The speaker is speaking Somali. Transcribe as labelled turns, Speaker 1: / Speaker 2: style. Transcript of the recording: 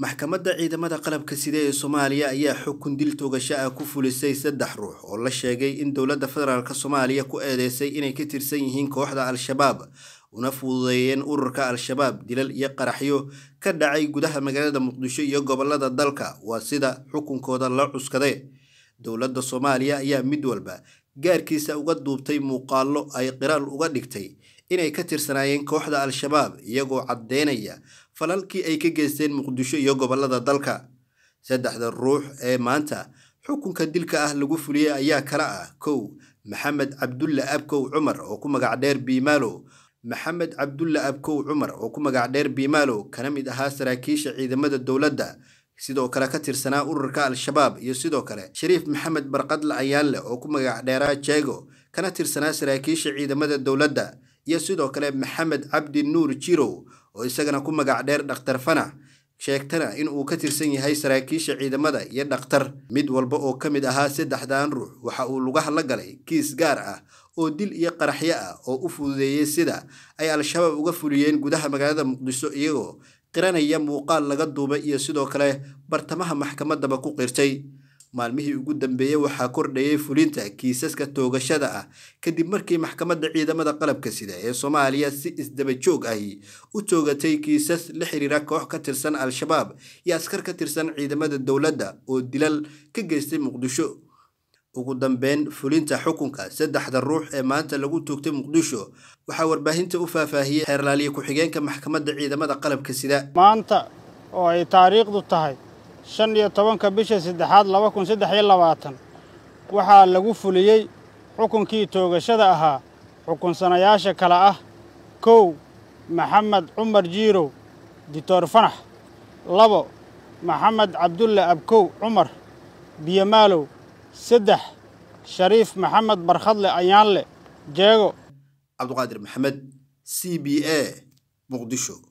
Speaker 1: maxkamadda ciidamada qalabka side ee soomaaliya ayaa xukun dil toogasho ah ku fulisay saddex ruux oo la sheegay in dowladda federaalk soomaaliya ku eedeysay inay ka tirsan yihiin kooxda al-shabaab una fududeeyeen ururka al-shabaab dilal iyo qaraxyo ka dhacay gudaha magaalada muqdisho iyo gobolada dalka waa sida xukunkooda la cuskadee dowladda soomaaliya ayaa mid walba gaarkiisa uga duubtay muuqaallo ay qiraal uga dhigtay inay ka tirsanaayeen kooxda al-shabaab iyagoo caddeynaya falalkii ay ka geysteen muqdisho iyo gobolada dalka saddexda ruux ee maanta xukunka dilka ah lagu fuliyey ayaa kala ah kow maxamed cabdulle abkow cumar oo ku magac dheer biimaalo maxamed cabdulle abkow cumar oo ku magac dheer biimaalo kana mid ahaa saraakiisha ciidamada dowladda sidoo kale ka tirsanaa ururka al-shabaab iyo sidoo kale shariif maxamed barqadle ayaanle oo ku magac dheeraa jeego kana tirsanaa saraakiisha ciidamada dowladda iyo sidoo kale maxamed cabdi nuur jiro oo isagana ku magac dheer dhakhtar fana sheegtana in uu ka tirsan yahay saraakiisha ciidamada iyo dhakhtar mid walba oo ka mid ahaa saddexdan ruux waxa uu lugaha la galay kiis gaar ah oo dil iyo qaraxyo ah oo u fududeeyey sida ay al-shabaab uga fuliyeen gudaha magaalada muqdisho iyagoo qiranaya muuqaal laga duubay iyo sidoo kale bartamaha maxkamaddaba ku qirtay maalmihii ugu dambeeyey waxaa kordhayay fulinta kiisaska toogashada ah kadib markii maxkamadda ciidamada qalabka sida ee soomaaliya si isdaba joog ahi u toogatay kiisas la xiriira koox ka tirsan al-shabaab iyo askar ka tirsan ciidamada dowladda oo dilal ka geystay muqdisho ugu dambeyn fulinta xukunka saddexda ruux ee maanta lagu toogtay muqdisho waxaa warbaahinta u faahfaahiyey xeerlaaliye ku-xigeenka maxkamadda ciidamada qalabka sida
Speaker 2: maanta oo ay taariikhdu tahay shan iyo tobanka bisha saddexaad laba kun saddex iyo labaatan waxaa lagu fuliyey xukunkii toogashada ahaa xukunsanayaasha kale ah kow maxamed cumar jiirow dictor fanax labo maxamed cabdulle abkow cumar biyomaalow saddex shariif maxamed barkhadle ayaanle jeego cabduqaadir maxamed
Speaker 1: c b a muqdisho